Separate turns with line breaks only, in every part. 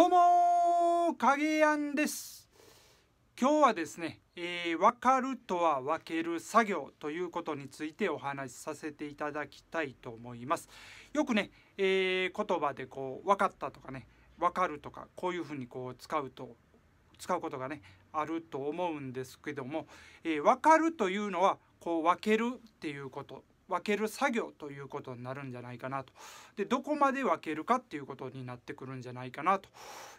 どうも影やんです今日はですね、えー、分かるとは分ける作業ということについてお話しさせていただきたいと思いますよくね、えー、言葉でこう分かったとかね分かるとかこういうふうにこう使うと使うことがねあると思うんですけども、えー、分かるというのはこう分けるっていうこと分ける作業ということになるんじゃないかなとでどこまで分けるかっていうことになってくるんじゃないかなと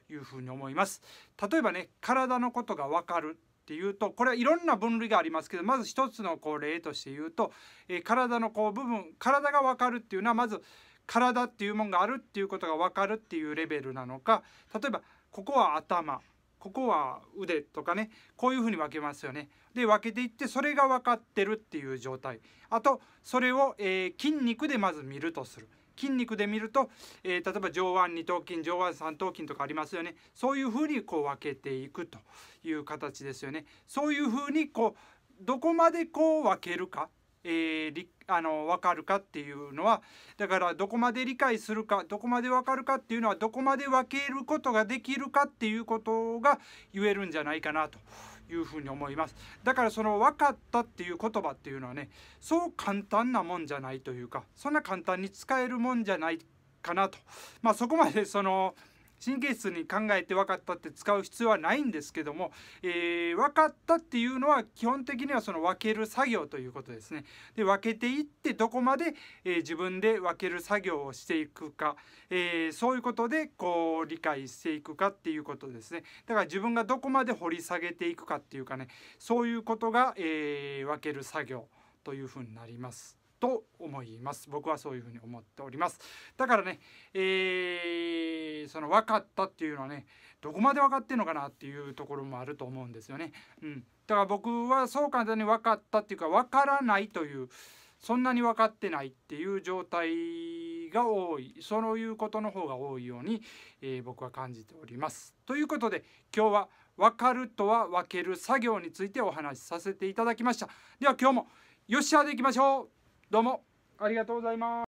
いうふうに思います例えばね体のことが分かるっていうとこれはいろんな分類がありますけどまず一つのこう例として言うと、えー、体のこう部分体が分かるっていうのはまず体っていうもんがあるっていうことが分かるっていうレベルなのか例えばここは頭ここは腕とかねこういうふうに分けますよね。で分けていってそれが分かってるっていう状態あとそれを、えー、筋肉でまず見るとする。筋肉で見ると、えー、例えば上腕二頭筋上腕三頭筋とかありますよねそういうふうにこう分けていくという形ですよねそういうふうにこうどこまでこう分けるかえー、あの分かるかっていうのはだからどこまで理解するかどこまで分かるかっていうのはどこまで分けることができるかっていうことが言えるんじゃないかなというふうに思いますだからその分かったっていう言葉っていうのはねそう簡単なもんじゃないというかそんな簡単に使えるもんじゃないかなとまあそこまでその神経質に考えて分かったって使う必要はないんですけども、えー、分かったっていうのは基本的にはその分ける作業ということですね。で分けていってどこまで、えー、自分で分ける作業をしていくか、えー、そういうことでこう理解していくかっていうことですね。だから自分がどこまで掘り下げていくかっていうかねそういうことが、え分ける作業というふうになります。と思います僕はそういうふうに思っておりますだからね、えーその分かったっていうのはねどこまで分かってんのかなっていうところもあると思うんですよね。うん、だから僕はそう簡単に分かったっていうか分からないというそんなに分かってないっていう状態が多いそういうことの方が多いように、えー、僕は感じております。ということで今日は分かるとは分ける作業についてお話しさせていただきました。では今日もよっしゃでいきましょうどうもありがとうございます。